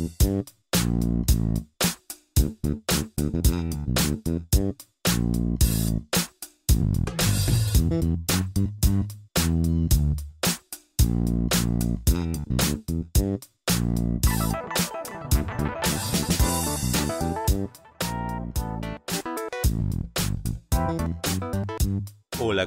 Thank you.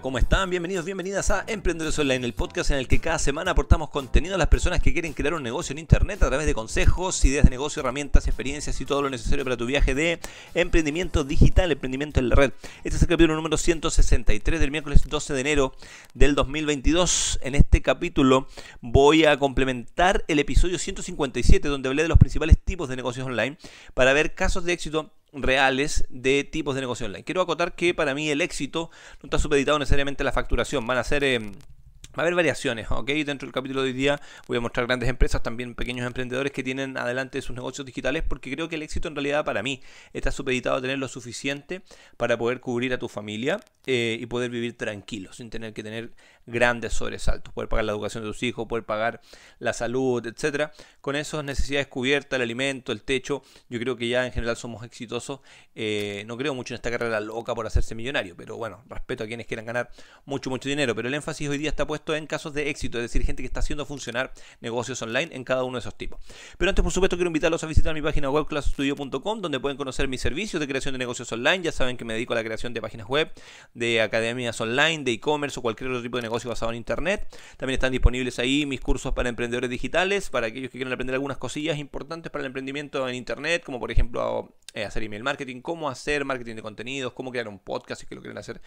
¿Cómo están? Bienvenidos, bienvenidas a Emprendedores Online, el podcast en el que cada semana aportamos contenido a las personas que quieren crear un negocio en Internet a través de consejos, ideas de negocio, herramientas, experiencias y todo lo necesario para tu viaje de emprendimiento digital, emprendimiento en la red. Este es el capítulo número 163 del miércoles 12 de enero del 2022. En este capítulo voy a complementar el episodio 157 donde hablé de los principales tipos de negocios online para ver casos de éxito reales de tipos de negocio online. Quiero acotar que para mí el éxito no está supeditado necesariamente a la facturación, van a ser... Em, va a haber variaciones, ¿ok? Dentro del capítulo de hoy día voy a mostrar grandes empresas, también pequeños emprendedores que tienen adelante sus negocios digitales, porque creo que el éxito en realidad para mí está supeditado a tener lo suficiente para poder cubrir a tu familia eh, y poder vivir tranquilo, sin tener que tener grandes sobresaltos, poder pagar la educación de tus hijos, poder pagar la salud, etcétera. Con esas necesidades cubiertas, el alimento, el techo, yo creo que ya en general somos exitosos. Eh, no creo mucho en esta carrera loca por hacerse millonario, pero bueno, respeto a quienes quieran ganar mucho, mucho dinero. Pero el énfasis hoy día está puesto en casos de éxito, es decir, gente que está haciendo funcionar negocios online en cada uno de esos tipos. Pero antes, por supuesto, quiero invitarlos a visitar mi página web clasestudio.com, donde pueden conocer mis servicios de creación de negocios online. Ya saben que me dedico a la creación de páginas web, de academias online, de e-commerce o cualquier otro tipo de negocio negocio basado en Internet. También están disponibles ahí mis cursos para emprendedores digitales, para aquellos que quieran aprender algunas cosillas importantes para el emprendimiento en Internet, como por ejemplo eh, hacer email marketing, cómo hacer marketing de contenidos, cómo crear un podcast si es que lo quieren hacer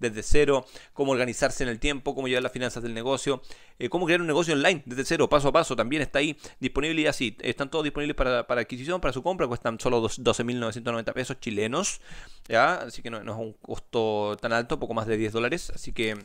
desde cero, cómo organizarse en el tiempo, cómo llevar las finanzas del negocio, eh, cómo crear un negocio online desde cero, paso a paso, también está ahí disponible y así. Están todos disponibles para, adquisición, para su compra, cuestan solo 12.990 pesos chilenos, ¿ya? así que no, no es un costo tan alto, poco más de 10 dólares, así que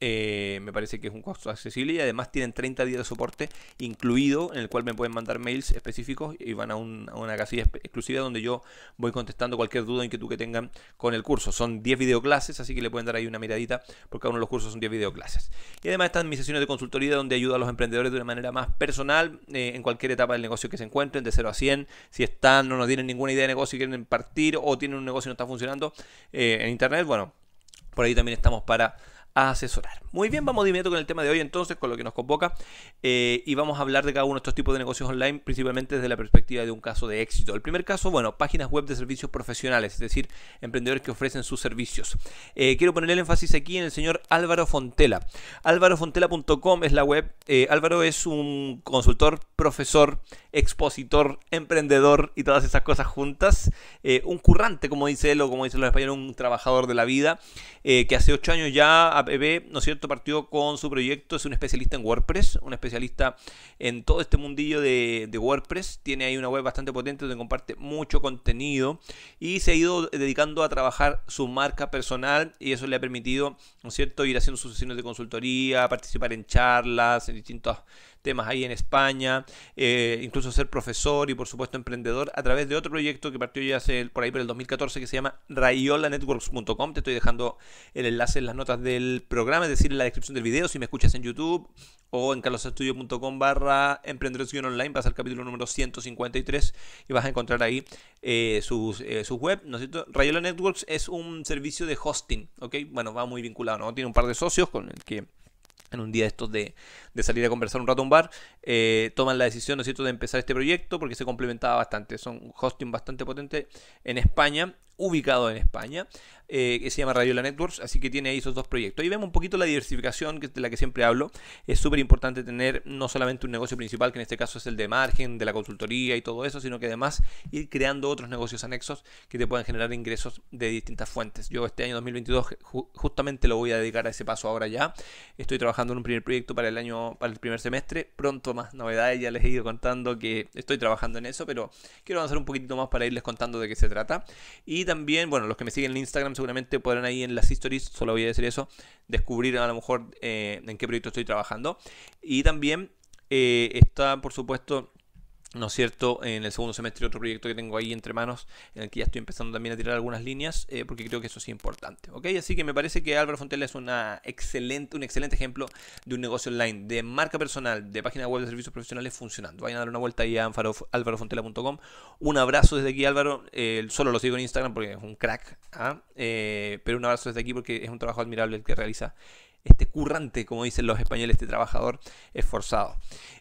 eh, me parece que es un costo accesible y además tienen 30 días de soporte incluido en el cual me pueden mandar mails específicos y van a, una casilla exclusiva donde yo voy contestando cualquier duda en que que tengan con el curso. Son 10 videoclases, así que le pueden dar ahí una miradita porque cada uno de los cursos son 10 videoclases. Y además están mis sesiones de consultoría donde ayuda a los emprendedores de una manera más personal eh, en cualquier etapa del negocio que se encuentren, de 0 a 100. Si están, no, no tienen ninguna idea de negocio y quieren partir o tienen un negocio y no está funcionando eh, en Internet, bueno, por ahí también estamos para asesorar. Muy bien, vamos de inmediato con el tema de hoy entonces, con lo que nos convoca, eh, y vamos a hablar de cada uno de estos tipos de negocios online, principalmente desde la perspectiva de un caso de éxito. El primer caso, bueno, páginas web de servicios profesionales, es decir, emprendedores que ofrecen sus servicios. Eh, quiero poner el énfasis aquí en el señor Álvaro Fontela. Álvarofontela.com es la web. Eh, Álvaro es un consultor, profesor, expositor, emprendedor y todas esas cosas juntas. un currante, como dice él o como dicen los españoles, un trabajador de la vida, que hace ocho años ya ha ¿no cierto?, partió con su proyecto, es un especialista en WordPress, un especialista en todo este mundillo de, WordPress, tiene ahí una web bastante potente donde comparte mucho contenido y se ha ido dedicando a trabajar su marca personal y eso le ha permitido, ¿no cierto?, ir haciendo sus sesiones de consultoría, participar en charlas, en distintos temas ahí en España, eh, incluso ser profesor y por supuesto emprendedor a través de otro proyecto que partió ya hace por ahí por el 2014 que se llama rayolanetworks.com. Te estoy dejando el enlace en las notas del programa, es decir, en la descripción del video si me escuchas en YouTube o en carlosestudio.com barra emprendedores-online, vas al capítulo número 153 y vas a encontrar ahí eh, su eh, web, ¿no es cierto? Rayola Networks es un servicio de hosting, ¿ok? Bueno, va muy vinculado, ¿no? Tiene un par de socios con el que en un día estos de, salir a conversar un rato a un bar, eh, toman la decisión, de empezar este proyecto porque se complementaba bastante. Son hosting bastante potente en España, ubicado en España. Eh, que se llama Radiola Networks, así que tiene ahí esos dos proyectos. Ahí vemos un poquito la diversificación que, de la que siempre hablo. Es súper importante tener no solamente un negocio principal, que en este caso es el de margen, de la consultoría y todo eso, sino que además ir creando otros negocios anexos que te puedan generar ingresos de distintas fuentes. Yo este año 2022 justamente lo voy a dedicar a ese paso ahora ya. Estoy trabajando en un primer proyecto para el año, para el primer semestre. Pronto más novedades, ya les he ido contando que estoy trabajando en eso, pero quiero avanzar un poquitito más para irles contando de qué se trata. Y también, bueno, los que me siguen en Instagram seguramente podrán ahí en las histories, solo voy a decir eso, descubrir a lo mejor eh, en qué proyecto estoy trabajando. Y también eh, está, por supuesto, ¿no es cierto? En el segundo semestre otro proyecto que tengo ahí entre manos, en el que ya estoy empezando también a tirar algunas líneas, eh, porque creo que eso es importante, ¿ok? Así que me parece que Álvaro Fontela es una excelente, un excelente ejemplo de un negocio online, de marca personal, de página web de servicios profesionales funcionando. Vayan a dar una vuelta ahí a alvarofontela.com. Un abrazo desde aquí, Álvaro. Eh, solo lo sigo en Instagram porque es un crack, ¿ah? eh, pero un abrazo desde aquí porque es un trabajo admirable el que realiza este currante, como dicen los españoles, este trabajador esforzado.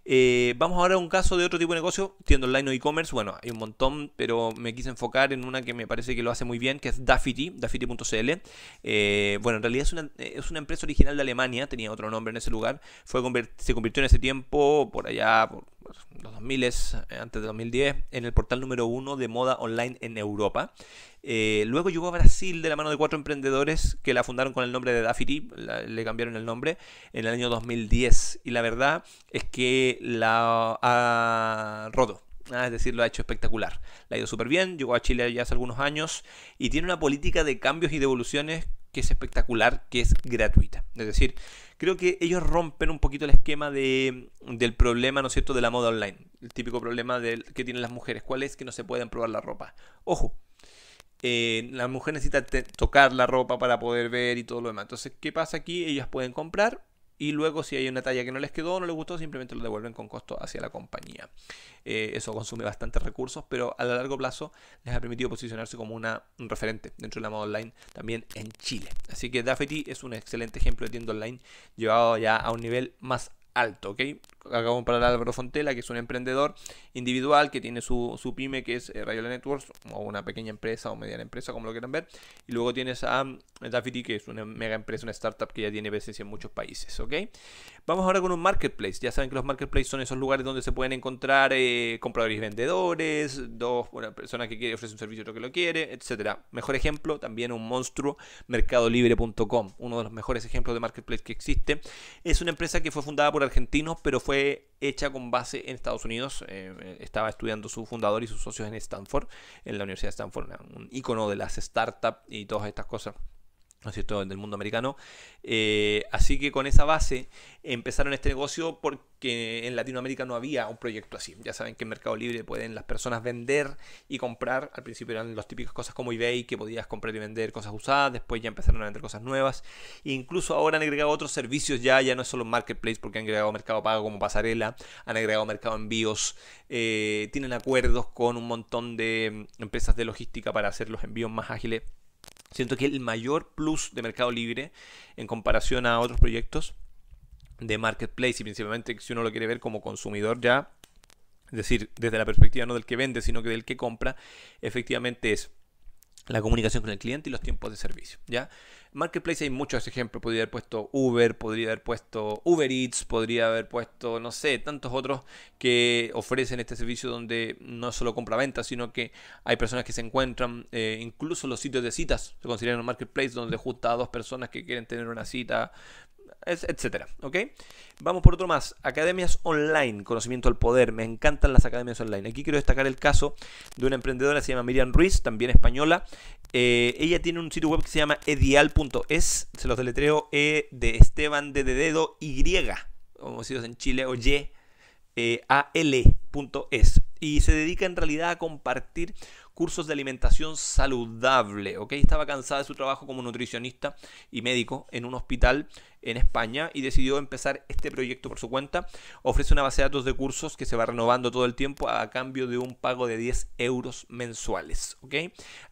Eh, vamos ahora a un caso de otro tipo de negocio, tienda online o e-commerce. Bueno, hay un montón, pero me quise enfocar en una que me parece que lo hace muy bien, que es daffiti, daffiti.cl. Eh, bueno, en realidad es una, eh, es una, empresa original de Alemania, tenía otro nombre en ese lugar. Fue, se convirtió en ese tiempo, por allá, por pues, los 2000, eh, antes de 2010, en el portal número uno de moda online en Europa. Eh, luego llegó a Brasil de la mano de cuatro emprendedores que la fundaron con el nombre de Dafiri, le cambiaron el nombre, en el año 2010. Y la verdad es que la ha roto. Ah, es decir, lo ha hecho espectacular. La ha ido súper bien, llegó a Chile ya hace algunos años y tiene una política de cambios y devoluciones que es espectacular, que es gratuita. Es decir, creo que ellos rompen un poquito el esquema del problema, ¿no es cierto?, de la moda online. El típico problema que tienen las mujeres. ¿Cuál es? Que no se pueden probar la ropa. Ojo, eh, la mujer necesita tocar la ropa para poder ver y todo lo demás. Entonces, ¿qué pasa aquí? Ellas pueden comprar y luego si hay una talla que no les quedó o no les gustó, simplemente lo devuelven con costo hacia la compañía. Eh, eso consume bastantes recursos, pero a largo plazo les ha permitido posicionarse como una, un referente dentro de la moda online también en Chile. Así que Dafiti es un excelente ejemplo de tienda online llevado ya a un nivel más alto, ¿ok? acabo de hablar de Álvaro Fontela, que es un emprendedor individual que tiene su, pyme, que es eh, Rayola Networks, o una pequeña empresa o mediana empresa, como lo quieran ver. Y luego tienes a mm, que es una mega empresa, una startup que ya tiene presencia en muchos países. ¿ok? Vamos ahora con un marketplace. Ya saben que los marketplaces son esos lugares donde se pueden encontrar eh, compradores y vendedores, dos una persona que quiere ofrece un servicio otro que lo quiere, etcétera. Mejor ejemplo, también un monstruo, mercadolibre.com, uno de los mejores ejemplos de marketplace que existe. Es una empresa que fue fundada por argentinos, pero fue hecha con base en Estados Unidos. Eh, eh, estaba estudiando su fundador y sus socios en Stanford, en la Universidad de Stanford, un icono de las startups y todas estas cosas. ¿no es cierto?, del mundo americano. Eh, así que con esa base empezaron este negocio porque en Latinoamérica no había un proyecto así. Ya saben que en Mercado Libre pueden las personas vender y comprar. Al principio eran las típicas cosas como eBay, que podías comprar y vender cosas usadas, después ya empezaron a vender cosas nuevas. incluso ahora han agregado otros servicios ya, ya no es solo Marketplace, porque han agregado Mercado Pago como pasarela, han agregado Mercado Envíos, eh, tienen acuerdos con un montón de mm, empresas de logística para hacer los envíos más ágiles Siento que el mayor plus de Mercado Libre en comparación a otros proyectos de marketplace y principalmente si uno lo quiere ver como consumidor ya, es decir, desde la perspectiva no del que vende, sino que del que compra, efectivamente es la comunicación con el cliente y los tiempos de servicio. ¿ya? Marketplace hay muchos ejemplos. Podría haber puesto Uber, podría haber puesto Uber Eats, podría haber puesto, no sé, tantos otros que ofrecen este servicio donde no solo compra-venta, sino que hay personas que se encuentran, eh, incluso los sitios de citas se consideran un marketplace donde justa a dos personas que quieren tener una cita etcétera, ¿ok? Vamos por otro más, academias online, conocimiento al poder, me encantan las academias online. Aquí quiero destacar el caso de una emprendedora, se llama Miriam Ruiz, también española. Eh, ella tiene un sitio web que se llama edial.es, se los deletreo E de Esteban de, de dedo Y, como decimos en Chile, o Y, eh, A-L.es. Y se dedica en realidad a compartir cursos de alimentación saludable. ¿ok? Estaba cansada de su trabajo como nutricionista y médico en un hospital en España y decidió empezar este proyecto por su cuenta. Ofrece una base de datos de cursos que se va renovando todo el tiempo a cambio de un pago de 10 euros mensuales. ¿ok?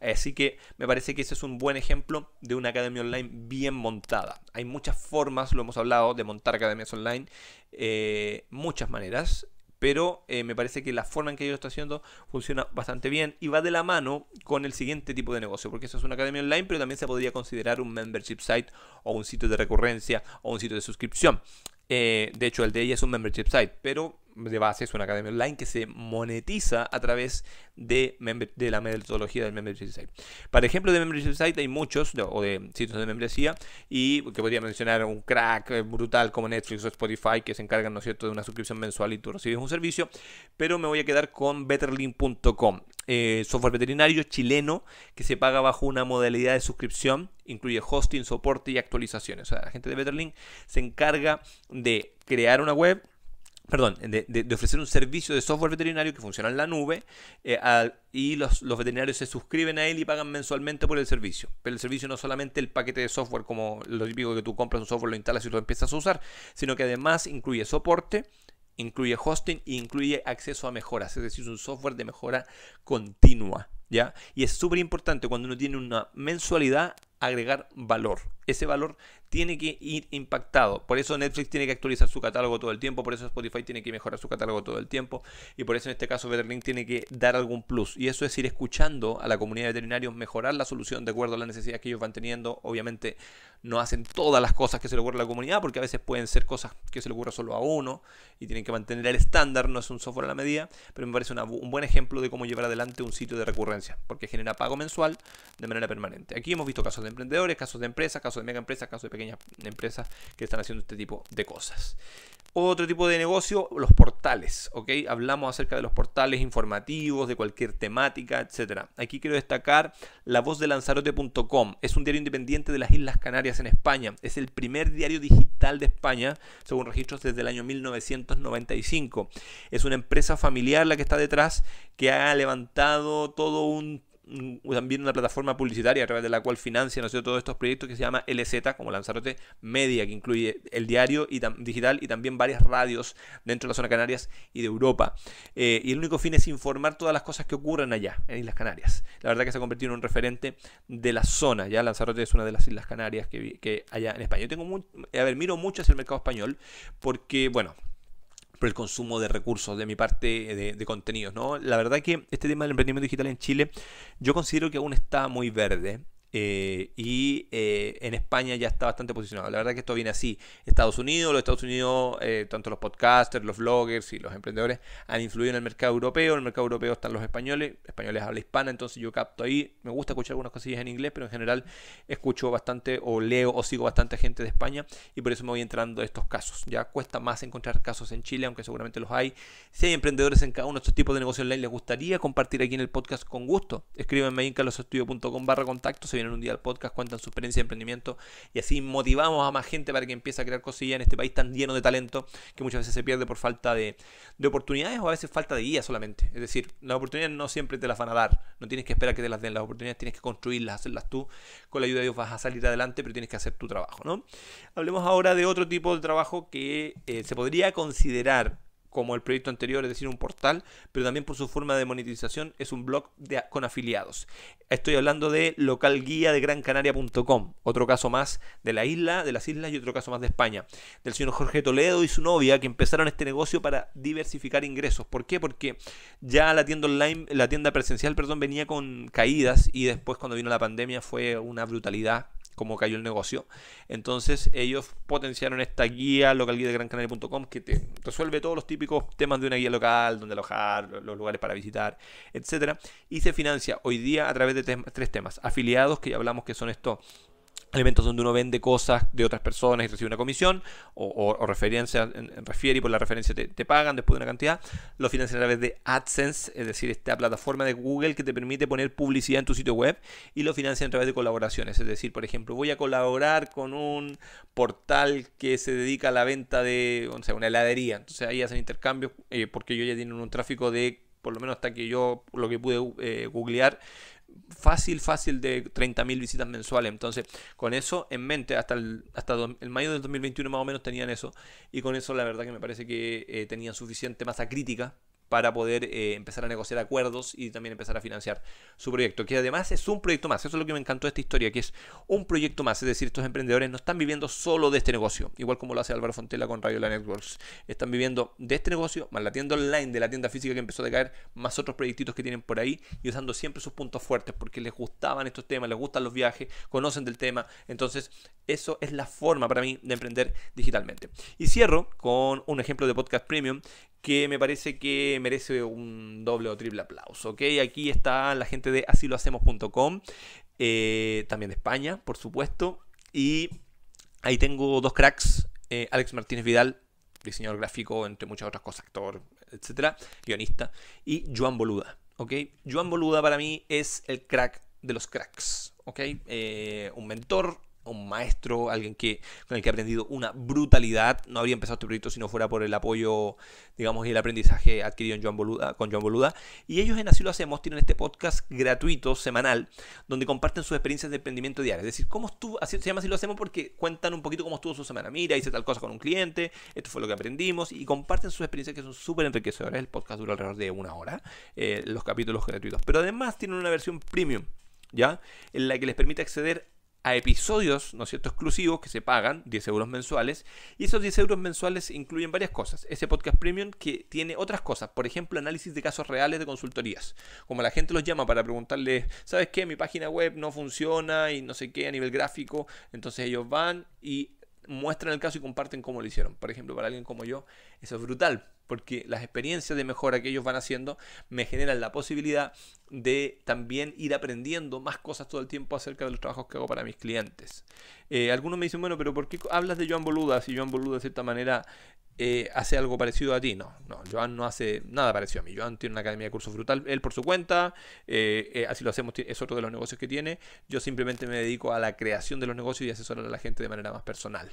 Así que me parece que ese es un buen ejemplo de una academia online bien montada. Hay muchas formas, lo hemos hablado, de montar academias online. Eh, muchas maneras pero eh, me parece que la forma en que ellos lo están haciendo funciona bastante bien y va de la mano con el siguiente tipo de negocio, porque eso es una academia online, pero también se podría considerar un membership site o un sitio de recurrencia o un sitio de suscripción. Eh, de hecho, el de ella es un membership site, pero de base es una academia online que se monetiza a través de, de la metodología del membership site. Para ejemplo de membership site hay muchos, o de sitios de membresía, y que podría mencionar un crack eh, brutal como Netflix o Spotify, que se encargan, ¿no cierto?, de una suscripción mensual y tú recibes un servicio, pero me voy a quedar con betterlink.com. Eh, software veterinario chileno que se paga bajo una modalidad de suscripción, incluye hosting, soporte y actualizaciones. O sea, la gente de Betterlink se encarga de crear una web, perdón, de, ofrecer un servicio de software veterinario que funciona en la nube eh, y los, veterinarios se suscriben a él y pagan mensualmente por el servicio. Pero el servicio no solamente el paquete de software como lo típico que tú compras un software, lo instalas y lo empiezas a usar, sino que además incluye soporte, incluye hosting e incluye acceso a mejoras, es decir, un software de mejora continua. ¿ya? Y es súper importante cuando uno tiene una mensualidad agregar valor. Ese valor tiene que ir impactado. Por eso Netflix tiene que actualizar su catálogo todo el tiempo, por eso Spotify tiene que mejorar su catálogo todo el tiempo y por eso en este caso Betterlink tiene que dar algún plus. Y eso es ir escuchando a la comunidad de veterinarios, mejorar la solución de acuerdo a las necesidades que ellos van teniendo. Obviamente no hacen todas las cosas que se le ocurre a la comunidad porque a veces pueden ser cosas que se le ocurre solo a uno y tienen que mantener el estándar, no es un software a la medida, pero me parece un buen ejemplo de cómo llevar adelante un sitio de recurrencia porque genera pago mensual de manera permanente. Aquí hemos visto casos de emprendedores, casos de empresas, casos de mega empresas, casos de pequeñas empresas que están haciendo este tipo de cosas. Otro tipo de negocio, los portales, ¿ok? Hablamos acerca de los portales informativos, de cualquier temática, etcétera Aquí quiero destacar la voz de lanzarote.com. Es un diario independiente de las Islas Canarias en España. Es el primer diario digital de España, según registros desde el año 1995. Es una empresa familiar la que está detrás, que ha levantado todo Mm, también una plataforma publicitaria a través de la cual financia ¿no todos estos proyectos que se llama LZ, como Lanzarote Media, que incluye el diario y digital y también varias radios dentro de la zona Canarias y de Europa. Eh, y el único fin es informar todas las cosas que ocurren allá, en Islas Canarias. La verdad que se ha convertido en un referente de la zona, ya Lanzarote es una de las Islas Canarias que, que allá en España. Yo tengo muy, a ver, miro mucho hacia el mercado español porque, bueno, por el consumo de recursos de mi parte eh, de, contenidos, ¿no? La verdad que este tema del emprendimiento digital en Chile yo considero que aún está muy verde. Eh, y eh, en España ya está bastante posicionado. La verdad que esto viene así. Estados Unidos, los Estados Unidos, eh, tanto los podcasters, los bloggers y los emprendedores han influido en el mercado europeo. En el mercado europeo están los españoles, españoles habla hispana, entonces yo capto ahí. Me gusta escuchar algunas cosillas en inglés, pero en general escucho bastante o leo o sigo bastante gente de España y por eso me voy entrando de estos casos. Ya cuesta más encontrar casos en Chile, aunque seguramente los hay. Si hay emprendedores en cada uno de estos tipos de negocios online, les gustaría compartir aquí en el podcast con gusto. Escríbanme en calosestudio.com barra contacto en un día al podcast, cuentan su experiencia de emprendimiento y así motivamos a más gente para que empiece a crear cosillas en este país tan lleno de talento que muchas veces se pierde por falta de, oportunidades o a veces falta de guía solamente. Es decir, las oportunidades no siempre te las van a dar, no tienes que esperar que te las den, las oportunidades tienes que construirlas, hacerlas tú. Con la ayuda de Dios vas a salir adelante, pero tienes que hacer tu trabajo, ¿no? Hablemos ahora de otro tipo de trabajo que eh, se podría considerar como el proyecto anterior, es decir, un portal, pero también por su forma de monetización es un blog con afiliados. Estoy hablando de localguía de Canaria.com, otro caso más de la isla, de las islas y otro caso más de España, del señor Jorge Toledo y su novia que empezaron este negocio para diversificar ingresos. ¿Por qué? Porque ya la tienda online, la tienda presencial, perdón, venía con caídas y después cuando vino la pandemia fue una brutalidad como cayó el negocio. Entonces ellos potenciaron esta guía localguía.grancanaria.com que te resuelve todos los típicos temas de una guía local, donde alojar, los lugares para visitar, etc. Y se financia hoy día a través de tres temas. Afiliados, que ya hablamos que son estos elementos donde uno vende cosas de otras personas y recibe una comisión, o, o, referencia, refiere y por la referencia te, pagan después de una cantidad, lo financian a través de AdSense, es decir, esta plataforma de Google que te permite poner publicidad en tu sitio web, y lo financian a través de colaboraciones, es decir, por ejemplo, voy a colaborar con un portal que se dedica a la venta de, o sea, una heladería, entonces ahí hacen intercambios eh, porque ellos ya tienen un tráfico de, por lo menos hasta que yo, lo que pude eh, googlear, fácil, fácil de 30.000 visitas mensuales. Entonces, con eso en mente, hasta el, hasta el mayo del 2021 más o menos tenían eso. Y con eso la verdad que me parece que eh, tenían suficiente masa crítica para poder eh, empezar a negociar acuerdos y también empezar a financiar su proyecto, que además es un proyecto más, eso es lo que me encantó de esta historia, que es un proyecto más, es decir, estos emprendedores no están viviendo solo de este negocio, igual como lo hace Álvaro Fontela con Radio La Networks, están viviendo de este negocio, más la tienda online, de la tienda física que empezó a caer, más otros proyectitos que tienen por ahí y usando siempre sus puntos fuertes, porque les gustaban estos temas, les gustan los viajes, conocen del tema, entonces eso es la forma para mí de emprender digitalmente. Y cierro con un ejemplo de podcast premium que me parece que merece un doble o triple aplauso. Aquí está la gente de asilohacemos.com, eh, también de España, por supuesto. Y ahí tengo dos cracks, eh, Alex Martínez Vidal, diseñador gráfico, entre muchas otras cosas, actor, etcétera, guionista, y Joan Boluda. ¿ok? Joan Boluda para mí es el crack de los cracks. ¿ok? Eh, un mentor, un maestro, alguien que, con el que he aprendido una brutalidad. No habría empezado este proyecto si no fuera por el apoyo, digamos, y el aprendizaje adquirido en Boluda, con Joan Boluda. Y ellos en Así lo hacemos tienen este podcast gratuito, semanal, donde comparten sus experiencias de emprendimiento diario. Es decir, cómo estuvo, así se llama Así lo hacemos porque cuentan un poquito cómo estuvo su semana. Mira, hice tal cosa con un cliente, esto fue lo que aprendimos y comparten sus experiencias que son súper enriquecedoras. El podcast dura alrededor de una hora, eh, los capítulos gratuitos. Pero además tienen una versión premium. ¿Ya? En la que les permite acceder a episodios, ¿no es cierto?, exclusivos que se pagan, 10 euros mensuales, y esos 10 euros mensuales incluyen varias cosas. Ese podcast premium que tiene otras cosas, por ejemplo, análisis de casos reales de consultorías, como la gente los llama para preguntarles, ¿sabes qué? Mi página web no funciona y no sé qué a nivel gráfico, entonces ellos van y muestran el caso y comparten cómo lo hicieron. Por ejemplo, para alguien como yo, eso es brutal, porque las experiencias de mejora que ellos van haciendo me generan la posibilidad de también ir aprendiendo más cosas todo el tiempo acerca de los trabajos que hago para mis clientes. Eh, algunos me dicen, bueno, pero ¿por qué hablas de Joan Boluda si Joan Boluda de cierta manera eh, hace algo parecido a ti? No, no, Joan no hace nada parecido a mí. Joan tiene una academia de cursos brutal. él por su cuenta, eh, así lo hacemos, es otro de los negocios que tiene. Yo simplemente me dedico a la creación de los negocios y asesorar a la gente de manera más personal.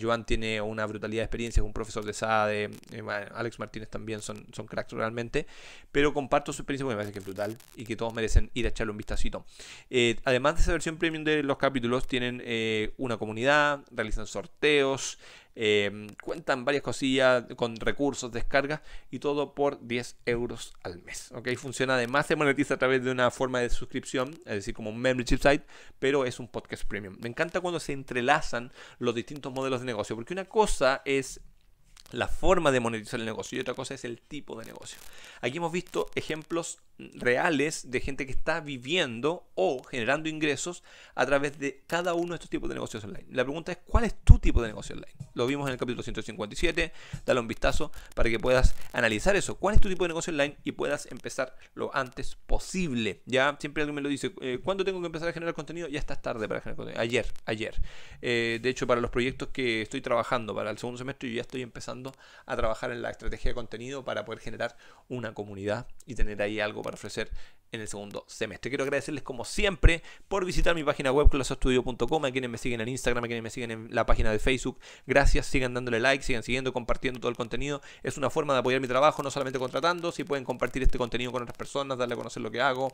Joan tiene una brutalidad de experiencia, es un profesor de SADE, bueno, Alex Martínez también son, son cracks realmente, pero comparto su experiencia porque me parece que es brutal y que todos merecen ir a echarle un vistacito. Eh, además de esa versión premium de los capítulos, tienen eh, una comunidad, realizan sorteos, eh, cuentan varias cosillas con recursos, descargas y todo por 10 euros al mes. ¿ok? Funciona además, se monetiza a través de una forma de suscripción, es decir, como un membership site, pero es un podcast premium. Me encanta cuando se entrelazan los distintos modelos de negocio, porque una cosa es la forma de monetizar el negocio y otra cosa es el tipo de negocio. Aquí hemos visto ejemplos reales de gente que está viviendo o generando ingresos a través de cada uno de estos tipos de negocios online. La pregunta es, ¿cuál es tu tipo de negocio online? Lo vimos en el capítulo 157, dale un vistazo para que puedas analizar eso. ¿Cuál es tu tipo de negocio online y puedas empezar lo antes posible? Ya siempre alguien me lo dice, eh, ¿cuándo tengo que empezar a generar contenido? Ya estás tarde para generar contenido. Ayer, ayer. Eh, de hecho, para los proyectos que estoy trabajando para el segundo semestre, yo ya estoy empezando a trabajar en la estrategia de contenido para poder generar una comunidad y tener ahí algo para ofrecer en el segundo semestre. Quiero agradecerles como siempre por visitar mi página web clasostudio.com, a quienes me siguen en Instagram, a quienes me siguen en la página de Facebook. Gracias, sigan dándole like, sigan siguiendo, compartiendo todo el contenido. Es una forma de apoyar mi trabajo, no solamente contratando, si pueden compartir este contenido con otras personas, darle a conocer lo que hago.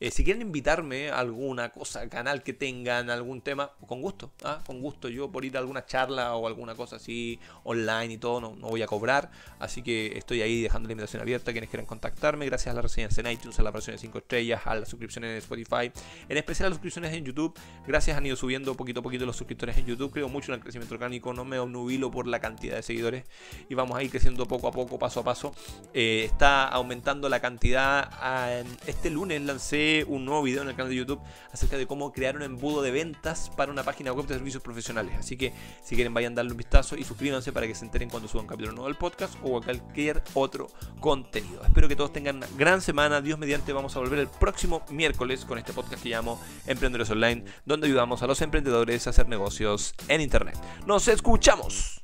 Eh, si quieren invitarme a alguna cosa, canal que tengan, algún tema, con gusto, ¿ah? con gusto. Yo por ir a alguna charla o alguna cosa así online y todo, no, voy a cobrar. Así que estoy ahí dejando la invitación abierta quienes quieran contactarme. Gracias a la reseña a a versión de 5 estrellas, a las suscripciones en Spotify, en especial a las suscripciones en YouTube. Gracias han ido subiendo poquito a poquito los suscriptores en YouTube. Creo mucho en el crecimiento orgánico, no me obnubilo por la cantidad de seguidores y vamos a ir creciendo poco a poco, paso a paso. Eh, está aumentando la cantidad. Ah, este lunes lancé un nuevo video en el canal de YouTube acerca de cómo crear un embudo de ventas para una página web de servicios profesionales. Así que si quieren vayan a darle un vistazo y suscríbanse para que se enteren cuando suban un capítulo nuevo del podcast o a cualquier otro contenido. Espero que todos tengan una gran semana Dios mediante, vamos a volver el próximo miércoles con este podcast que llamo Emprendedores Online, donde ayudamos a los emprendedores a hacer negocios en Internet. Nos escuchamos.